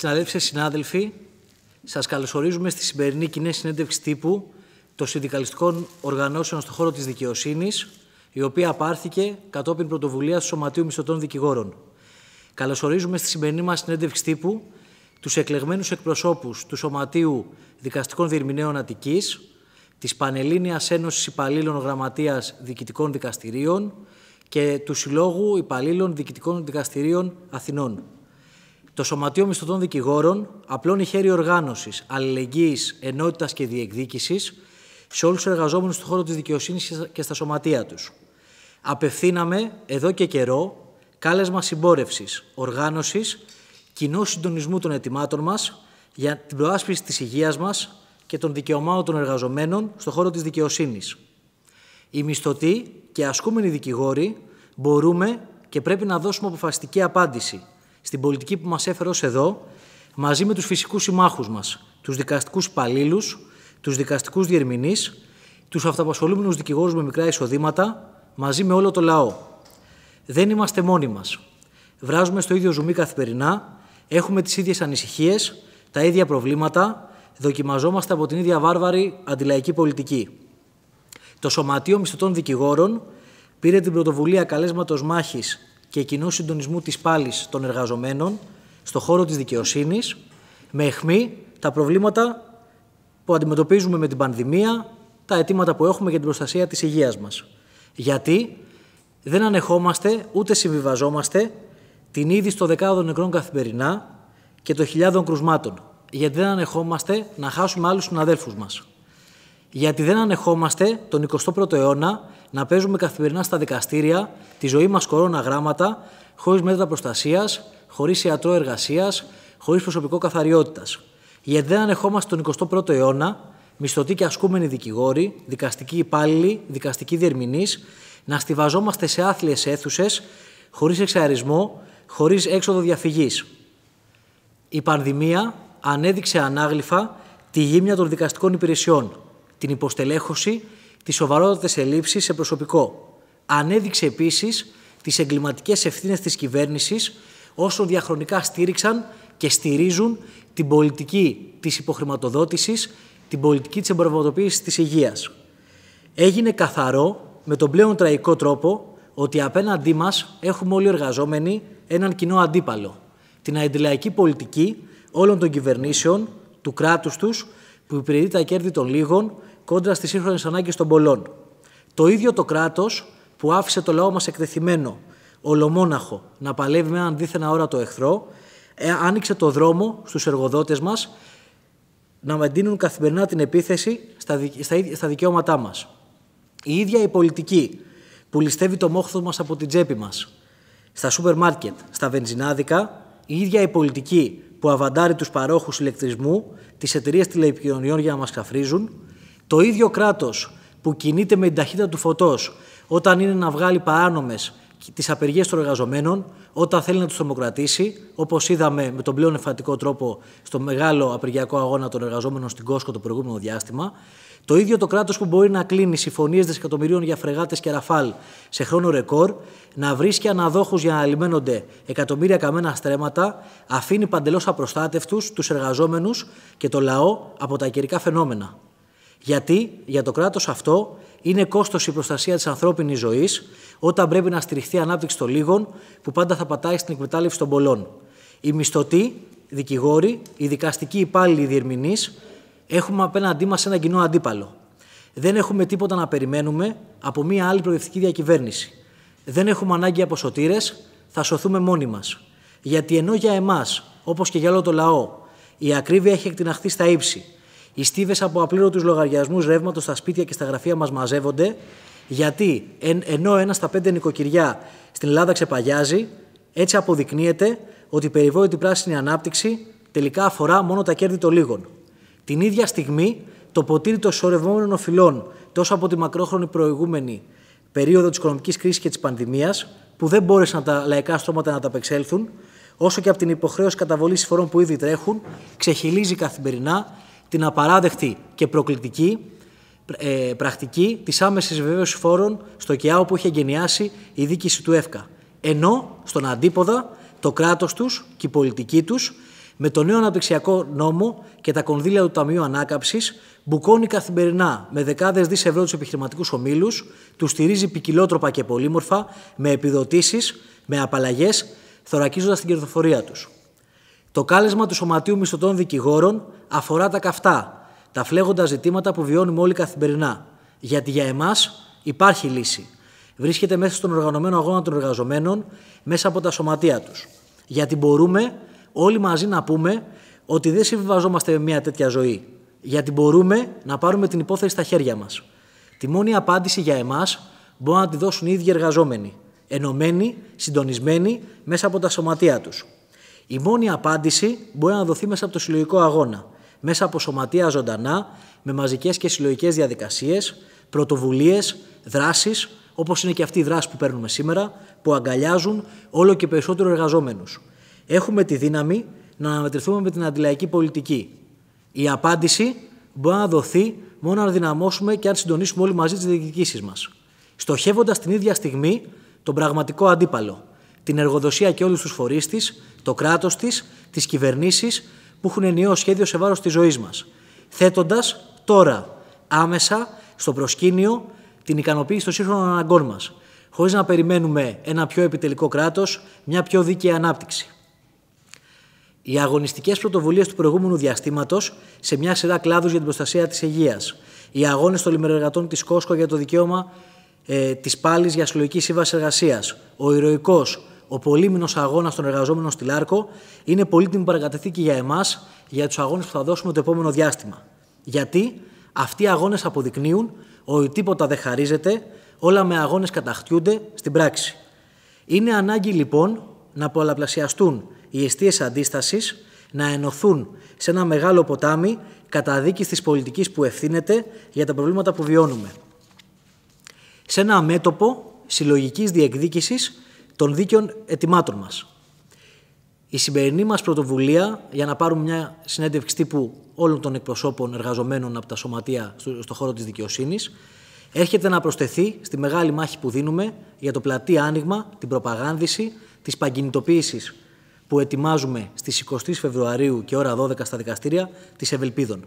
Συναδέλφοι, συνάδελφοι, σας καλωσορίζουμε στη σημερινή κοινή συνέντευξη τύπου των συνδικαλιστικών οργανώσεων στον χώρο της Δικαιοσύνης, η οποία πάρθηκε κατόπιν πρωτοβουλίας του Σωματείου Μισθωτών Δικηγόρων. Καλωσορίζουμε στη σημερινή μας συνέντευξη τύπου τους εκλεγμένους εκπροσώπους του Σωματείου Δικαστικών Διερμηνέων Αττικής, της Πανελλήνιας Ένωσης Υπαλλήλων Γραμματείας Διοικητικών Δικαστηρίων και του Συλλόγου Υπαλλήλων Διοικητικών Δικαστηρίων Αθηνών. Το Σωματείο Μισθωτών Δικηγόρων απλώνει χέρι οργάνωσης, αλληλεγγύης, ενότητας και διεκδίκησης σε όλους τους εργαζόμενους του χώρου της δικαιοσύνης και στα σωματεία τους. Απευθύναμε εδώ και καιρό κάλεσμα συμπόρευσης, οργάνωσης, κοινού συντονισμού των ετοιμάτων μας για την προάσπιση της υγείας μας και των δικαιωμάτων των εργαζομένων στον χώρο της δικαιοσύνης. Οι μισθωτοί και ασκούμενοι δικηγόροι μπορούμε και πρέπει να δώσουμε αποφασιστική απάντηση στην πολιτική που μας έφερε ως εδώ, μαζί με τους φυσικούς συμμάχους μας, τους δικαστικούς υπαλλήλους, τους δικαστικούς διερμηνείς, τους αυταπασχολούμενους δικηγόρους με μικρά εισοδήματα, μαζί με όλο το λαό. Δεν είμαστε μόνοι μας. Βράζουμε στο ίδιο ζουμί καθημερινά, έχουμε τις ίδιες ανησυχίες, τα ίδια προβλήματα, δοκιμαζόμαστε από την ίδια βάρβαρη αντιλαϊκή πολιτική. Το Σωματείο Μισθωτών Δικηγόρων πήρε την πρωτοβουλία καλέσματος μάχης και κοινού συντονισμού της πάλης των εργαζομένων στον χώρο της δικαιοσύνης με αιχμή τα προβλήματα που αντιμετωπίζουμε με την πανδημία, τα αιτήματα που έχουμε για την προστασία της υγείας μας. Γιατί δεν ανεχόμαστε ούτε συμβιβαζόμαστε την είδη στο δεκάδο νεκρών καθημερινά και των χιλιάδων κρουσμάτων. Γιατί δεν ανεχόμαστε να χάσουμε άλλους συναδέλφους μας γιατί δεν ανεχόμαστε τον 21ο αιώνα να παίζουμε καθημερινά στα δικαστήρια τη ζωή μας κορώνα γράμματα, χωρίς μέτρα προστασίας, χωρίς ιατρό εργασίας, χωρίς προσωπικό καθαριότητας. Γιατί δεν ανεχόμαστε τον 21ο αιώνα μισθωτοί και ασκούμενοι δικηγόροι, δικαστικοί υπάλληλοι, δικαστικοί διερμηνείς, να στηβαζόμαστε σε άθλιες αίθουσες, χωρίς εξαρισμό, χωρίς έξοδο διαφυγής. Η πανδημία ανέδειξε ανάγλυφα τη γύμνια των δικαστικών υπηρεσιών την υποστελέχωση, τις σοβαρότητα ελλείψεις σε προσωπικό. Ανέδειξε επίσης τις εγκληματικές ευθύνες της κυβέρνησης όσο διαχρονικά στήριξαν και στηρίζουν την πολιτική της υποχρηματοδότησης, την πολιτική της εμπορευματοποίησης της υγείας. Έγινε καθαρό με τον πλέον τραγικό τρόπο ότι απέναντί μας έχουμε όλοι οι εργαζόμενοι έναν κοινό αντίπαλο. Την αντιλαϊκή πολιτική όλων των κυβερνήσεων, του κράτους τους, που υπηρετεί τα κέρδη των λίγων κόντρα στις σύγχρονες ανάγκες των πολλών. Το ίδιο το κράτος που άφησε το λαό μας εκτεθειμένο, ολομόναχο, να παλεύει με έναν δίθεν αόρατο εχθρό, ε, άνοιξε το δρόμο στους εργοδότες μας να μεντύνουν καθημερινά την επίθεση στα δικαιώματά μας. Η ίδια η πολιτική που ληστεύει το μόχθος μας από την τσέπη μας, στα σούπερ μάρκετ, στα βενζινάδικα, η ίδια η πολιτική που αβαντάρει τους παρόχους ηλεκτρισμού, τις εταιρείες τηλεπικοινωνιών για να μας καφρίζουν, το ίδιο κράτος που κινείται με την ταχύτητα του φωτός όταν είναι να βγάλει παράνομες τις απεργίες των εργαζομένων, όταν θέλει να τους τρομοκρατήσει, όπως είδαμε με τον πλέον εμφαντικό τρόπο στο μεγάλο απεργιακό αγώνα των εργαζόμενων στην Κόσκο το προηγούμενο διάστημα, το ίδιο το κράτος που μπορεί να κλείνει συμφωνίες δισεκατομμυρίων για φρεγάτες και ραφάλ σε χρόνο ρεκόρ, να βρίσκει αναδόχους για να λιμένονται εκατομμύρια καμένα στρέμματα, αφήνει παντελώς απροστάτευτους τους εργαζόμενους και το λαό από τα καιρικά φαινόμενα. Γιατί για το κράτος αυτό είναι κόστος η προστασία της ανθρώπινης ζωής όταν πρέπει να στηριχθεί ανάπτυξη των λίγων που πάντα θα πατάει στην εκμετάλλευση των πολλών. Οι μισθωτοί, οι δικηγόροι, οι δικαστικοί υπάλληλοι, οι διερμηνείς έχουμε απέναντί μας ένα κοινό αντίπαλο. Δεν έχουμε τίποτα να περιμένουμε από μια άλλη προοδευτική διακυβέρνηση. Δεν έχουμε ανάγκη από σωτήρες, θα σωθούμε μόνοι μας. Γιατί ενώ για εμάς, όπως και για όλο το λαό, η ακρίβεια έχει εκτιναχθεί στα ύψη οι στίβες από απλήρωτους λογαριασμούς ρεύματος στα σπίτια και στα γραφεία μας μαζεύονται, γιατί εν, ενώ ένας στα πέντε νοικοκυριά στην Ελλάδα ξεπαγιάζει, έτσι αποδεικνύεται ότι η περιβόητη πράσινη ανάπτυξη τελικά αφορά μόνο τα κέρδη των λίγων. Την ίδια στιγμή, το ποτήρι των σωρευόμενων οφειλών τόσο από τη μακρόχρονη προηγούμενη περίοδο της οικονομικής κρίσης και της πανδημίας, που δεν μπόρεσαν τα λαϊκά στρώματα να τα απεξέλθουν, όσο και από την υποχρέωση καταβολής φορών που ήδη τρέχουν, ξεχυλίζει καθημερινά την απαράδεκτη και προκλητική ε, πρακτική της άμεσης βεβαίωσης φόρων στο ΚΕΑΟ που είχε εγκαινιάσει η δίκηση του ΕΦΚΑ. Ενώ στον αντίποδα το κράτος τους και η πολιτική τους με το νέο αναπτυξιακό νόμο και τα κονδύλια του Ταμείου Ανάκαμψης, μπουκώνει καθημερινά με δεκάδες δις ευρώ τους επιχειρηματικούς ομίλους, τους στηρίζει ποικιλότροπα και πολύμορφα, με επιδοτήσεις, με απαλλαγές, θωρακίζοντας την κερδοφορία τους. Το κάλεσμα του Σωματείου Μισθωτών Δικηγόρων αφορά τα καυτά, τα φλέγοντα ζητήματα που βιώνουμε όλοι καθημερινά. Γιατί για εμάς υπάρχει λύση. Βρίσκεται μέσα στον οργανωμένο αγώνα των εργαζομένων, μέσα από τα σωματεία τους. Γιατί μπορούμε όλοι μαζί να πούμε ότι δεν συμβιβαζόμαστε με μια τέτοια ζωή. Γιατί μπορούμε να πάρουμε την υπόθεση στα χέρια μας. Τη μόνη απάντηση για εμάς μπορούν να τη δώσουν οι ίδιοι εργαζόμενοι, ενωμένοι, συντονισμένοι μέσα από τα σωματεία τους. Η μόνη απάντηση μπορεί να δοθεί μέσα από το συλλογικό αγώνα, μέσα από σωματεία ζωντανά, με μαζικές και συλλογικές διαδικασίες, πρωτοβουλίες, δράσεις, όπως είναι και αυτή η δράση που παίρνουμε σήμερα, που αγκαλιάζουν όλο και περισσότερο εργαζόμενους. Έχουμε τη δύναμη να αναμετρηθούμε με την αντιλαϊκή πολιτική. Η απάντηση μπορεί να δοθεί μόνο αν δυναμώσουμε και αν συντονίσουμε όλοι μαζί τις διεκδικήσει μας. Στοχεύοντας την ίδια στιγμή τον πραγματικό αντίπαλο, την εργοδοσία και όλους τους φορείς της, το κράτος της, τις κυβερνήσεις που έχουν ενιαίο σχέδιο σε βάρος της ζωής μας. Θέτοντας τώρα άμεσα στο προσκήνιο την ικανοποίηση των σύγχρονων αναγκών μας, χωρίς να περιμένουμε ένα πιο επιτελικό κράτος, μια πιο δίκαιη ανάπτυξη. Οι αγωνιστικές πρωτοβουλίες του προηγούμενου διαστήματος σε μια σειρά κλάδους για την προστασία της υγείας, οι αγώνες των λιμεροεργατών της Κόσκο για το δικαίωμα ε, της πάλι για συλλογική σύμβαση εργασίας, ο ηρωικός ο πολύμηνο αγώνας των εργαζόμενων στη Λάρκο είναι πολύτιμη παρακαταθήκη για εμάς για τους αγώνες που θα δώσουμε το επόμενο διάστημα. Γιατί αυτοί οι αγώνες αποδεικνύουν ότι τίποτα δεν χαρίζεται, όλα με αγώνες καταχτιούνται στην πράξη. Είναι ανάγκη λοιπόν να πολλαπλασιαστούν οι αιστείες αντίστασης, να ενωθούν σε ένα μεγάλο ποτάμι κατά δίκη της πολιτικής που ευθύνεται για τα προβλήματα που βιώνουμε. Σε ένα μέτωπο συλλογικής διεκδίκησης των δίκαιων ετοιμάτων μας. Η σημερινή μας πρωτοβουλία για να πάρουμε μια συνέντευξη τύπου όλων των εκπροσώπων εργαζομένων από τα σωματεία στον χώρο της δικαιοσύνης, έρχεται να προσθεθεί στη μεγάλη μάχη που δίνουμε για το πλατή άνοιγμα, την προπαγάνδηση, τις παγκινητοποίησει που ετοιμάζουμε στις 20 Φεβρουαρίου και ώρα 12 στα δικαστήρια της Ευελπίδων.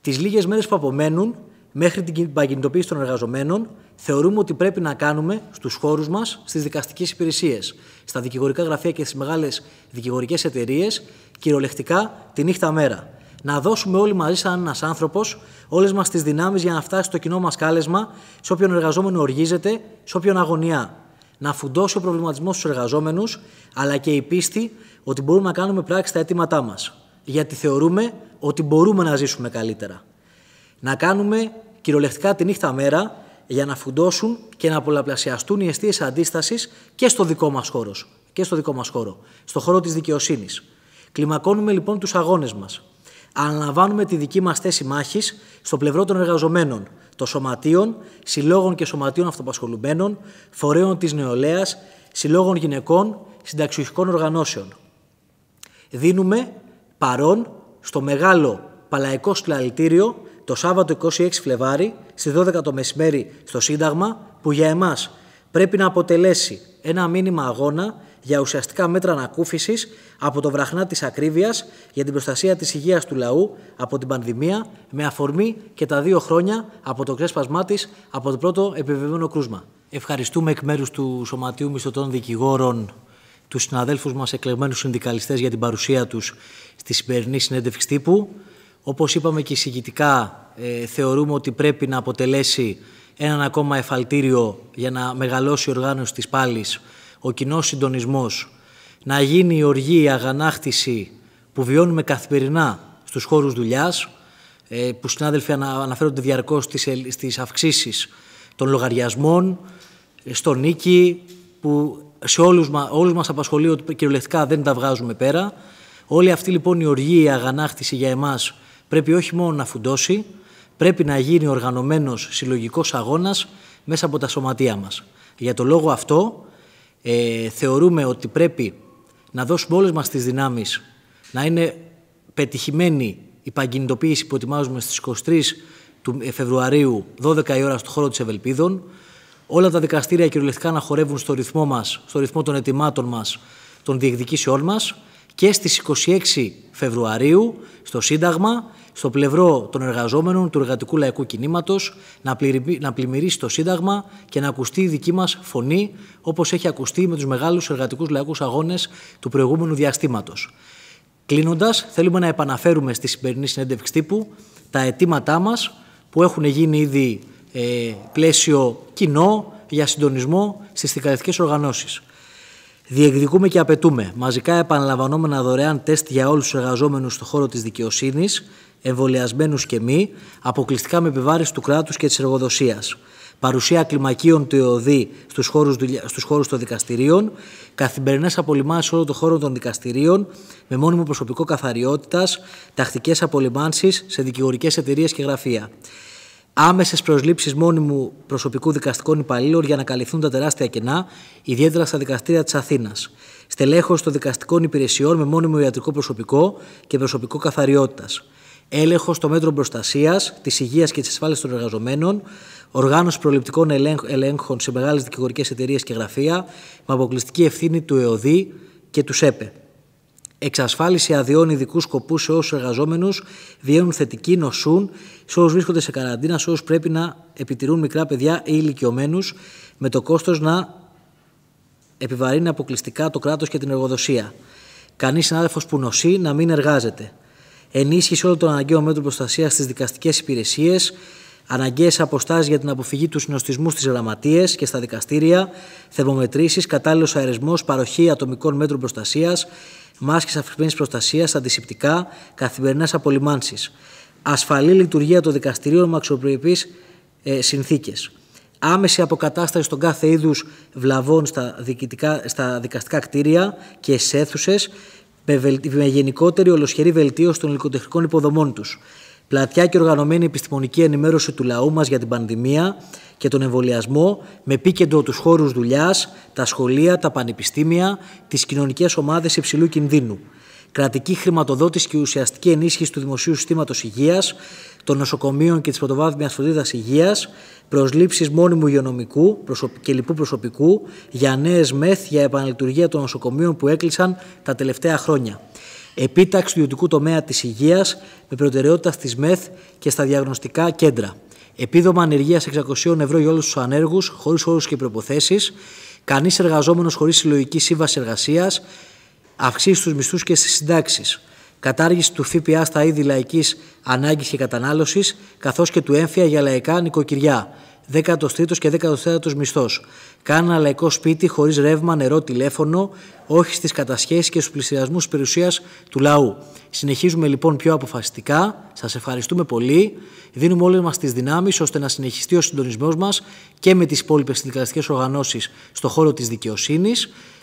Τις λίγες μέρες που απομένουν μέχρι την παγκινητοποίηση των εργαζομένων θεωρούμε ότι πρέπει να κάνουμε στους χώρους μας... στις δικαστικές υπηρεσίες, στα δικηγορικά γραφεία και στις μεγάλες δικηγορικές εταιρείες, κυριολεκτικά τη νύχτα μέρα. Να δώσουμε όλοι μαζί, σαν ένας άνθρωπος... όλες μας τις δυνάμεις για να φτάσει το κοινό μας κάλεσμα, σε όποιον εργαζόμενο οργίζεται, σε όποιον αγωνιά. Να φουντώσει ο προβληματισμός στους εργαζόμενους... αλλά και η πίστη ότι μπορούμε να κάνουμε πράξη στα αιτήματά μας. Γιατί θεωρούμε ότι μπορούμε να ζήσουμε καλύτερα. Να κάνουμε κυριολεκτικά τη νύχτα μέρα για να φουντώσουν και να πολλαπλασιαστούν οι αιστείες αντίστασης και στο δικό μας χώρος. Και στο δικό μας χώρο, στο χώρο της δικαιοσύνης. Κλιμακώνουμε λοιπόν τους αγώνες μας. Αναλαμβάνουμε τη δική μας θέση μάχης στο πλευρό των εργαζομένων, των σωματείων, συλλόγων και σωματείων αυτοπασχολουμένων, φορέων της νεολαίας, συλλόγων γυναικών, συνταξιουχικών οργανώσεων. Δίνουμε παρόν στο μεγάλο παλαϊκό σκλαλητήριο το Σάββατο 26 Φλεβάρι στις 12 το μεσημέρι στο Σύνταγμα που για εμάς πρέπει να αποτελέσει ένα μήνυμα αγώνα για ουσιαστικά μέτρα ανακούφισης από το βραχνά της ακρίβειας για την προστασία της υγείας του λαού από την πανδημία, με αφορμή και τα δύο χρόνια από το ξέσπασμά της από το πρώτο επιβεβαιωμένο κρούσμα. Ευχαριστούμε εκ μέρους του Σωματείου Μισθωτών Δικηγόρων τους συναδέλφους μας εκλεγμένους συνδικαλιστές για την παρουσία τους στη σημερινή συνέντευξη τύπου. Όπως είπαμε και εισηγητικά, ε, θεωρούμε ότι πρέπει να αποτελέσει έναν ακόμα εφαλτήριο για να μεγαλώσει η οργάνωση της πάλης, ο κοινός συντονισμός, να γίνει η οργή, η αγανάκτηση που βιώνουμε καθημερινά στους χώρους δουλειάς, ε, που συνάδελφοι αναφέρονται διαρκώς στις, ε, στις αυξήσεις των λογαριασμών, ε, στο νίκη, που σε όλους, όλους μας απασχολεί ότι κυριολεκτικά δεν τα βγάζουμε πέρα. Όλη αυτή λοιπόν η οργή, η αγανάκτηση για εμάς πρέπει όχι μόνο να φουντώσει, πρέπει να γίνει οργανωμένος συλλογικός αγώνας μέσα από τα σωματεία μας. Για το λόγο αυτό ε, θεωρούμε ότι πρέπει να δώσουμε όλες μας τις δυνάμεις να είναι πετυχημένη η παγκινητοποίηση που ετοιμάζουμε στις 23 του ε, Φεβρουαρίου 12 η ώρα στο χώρο της Ευελπίδων. Όλα τα δικαστήρια κυριολεκτικά να χορεύουν στο ρυθμό μας, στο ρυθμό των ετοιμάτων μας, των διεκδικήσεών μας και στις 26 Φεβρουαρίου στο Σύνταγμα στο πλευρό των εργαζόμενων του εργατικού λαϊκού κινήματος, να πλημμυρίσει το Σύνταγμα και να ακουστεί η δική μας φωνή, όπως έχει ακουστεί με τους μεγάλους εργατικούς λαϊκούς αγώνες του προηγούμενου διαστήματος. Κλείνοντας, θέλουμε να επαναφέρουμε στη σημερινή συνέντευξη τύπου τα αιτήματά μας που έχουν γίνει ήδη ε, πλαίσιο κοινό για συντονισμό στις δικαδευτικές οργανώσεις. Διεκδικούμε και απαιτούμε μαζικά επαναλαμβανόμενα δωρεάν τεστ για όλους τους εργαζόμενους στον χώρο της δικαιοσύνης, εμβολιασμένους και μη, αποκλειστικά με επιβάρηση του κράτους και της εργοδοσίας. Παρουσία κλιμακίων του ΕΟΔΗ στους χώρους στους χώρους των δικαστηρίων, καθημερινές απολυμάνσεις όλο των χώρο των δικαστηρίων, με μόνιμο προσωπικό καθαριότητας, τακτικές απολυμάνσεις σε δικηγορικές εταιρείες και γραφεία άμεσες προσλήψεις μόνιμου προσωπικού δικαστικών υπαλλήλων για να καλυφθούν τα τεράστια κενά, ιδιαίτερα στα δικαστήρια της Αθήνας. Στελέχωση των δικαστικών υπηρεσιών με μόνιμο ιατρικό προσωπικό και προσωπικό καθαριότητας. Έλεγχος των μέτρων προστασίας, της υγείας και της ασφάλειας των εργαζομένων, οργάνωση προληπτικών ελέγχων σε μεγάλες δικηγορικές εταιρείες και γραφεία, με αποκλειστική ευθύνη του ΕΟΔΗ και του ΣΕΠΕ. Εξασφάλιση αδειών ειδικού σκοπού σε όσους εργαζόμενους βγαίνουν θετικοί, νοσούν, σε όσους βρίσκονται σε καραντίνα, σε όσους πρέπει να επιτηρούν μικρά παιδιά ή ηλικιωμένους, με το κόστος να επιβαρύνει αποκλειστικά το κράτος και την εργοδοσία. Κανείς συνάδελφος που νοσεί να μην εργάζεται. Ενίσχυση όλων των αναγκαίων μέτρων προστασίας στις δικαστικές υπηρεσίες, αναγκαίες αποστάσεις για την αποφυγή του συνοστισμού στις γραμματείες και στα δικαστήρια, θερμομετρήσεις, κατάλληλος αερισμός, παροχή ατομικών μέτρων προστασίας, μάσκες αυξημένης προστασίας, αντισηπτικά, καθημερινές απολυμάνσεις. Ασφαλή λειτουργία των δικαστηρίων με αξιοπρεπεί ε, συνθήκες. Άμεση αποκατάσταση των κάθε είδους βλαβών στα, στα δικαστικά κτίρια και σε αίθουσες, με γενικότερη ολοσχερή βελτίωση των υλικοτεχνικών υποδομών τους πλατιά και οργανωμένη επιστημονική ενημέρωση του λαού μας για την πανδημία και τον εμβολιασμό με επίκεντρο τους χώρους δουλειάς, τα σχολεία, τα πανεπιστήμια, τις κοινωνικές ομάδες υψηλού κινδύνου. Κρατική χρηματοδότηση και ουσιαστική ενίσχυση του Δημοσίου Συστήματος Υγείας, των νοσοκομείων και της πρωτοβάθμιας φροντίδας υγείας, προσλήψεις μόνιμου υγειονομικού και λοιπού προσωπικού για νέες μεθ για επαναλειτουργία των νοσοκομείων που έκλεισαν τα τελευταία χρόνια επίταξη του ιδιωτικού τομέα της υγείας με προτεραιότητα στις ΜΕΘ και στα διαγνωστικά κέντρα. Επίδομα ανεργίας 600 ευρώ για όλους τους ανέργους, χωρίς όρους και προποθέσει. Κανείς εργαζόμενος χωρίς συλλογική σύμβαση εργασίας. Αυξήσεις στους μισθούς και στις συντάξεις κατάργηση του ΦΠΑ στα είδη λαϊκής ανάγκης και κατανάλωσης, καθώς και του έμφυα για λαϊκά νοικοκυριά, 13ο και 14ο μισθό. Κάνα λαϊκό σπίτι χωρίς ρεύμα, νερό, τηλέφωνο, όχι στις κατασχέσεις και στους πλησιασμούς της περιουσίας του λαού. Συνεχίζουμε λοιπόν πιο αποφασιστικά. Σας ευχαριστούμε πολύ. Δίνουμε όλες μας τις δυνάμεις ώστε να συνεχιστεί ο συντονισμός μας και με τις υπόλοιπες συνδικαλιστικές οργανώσεις στον χώρο της δικαιοσύνης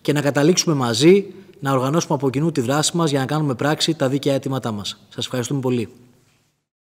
και να καταλήξουμε μαζί να οργανώσουμε από κοινού τη δράση μας για να κάνουμε πράξη τα δίκαια αιτήματά μας. Σας ευχαριστούμε πολύ.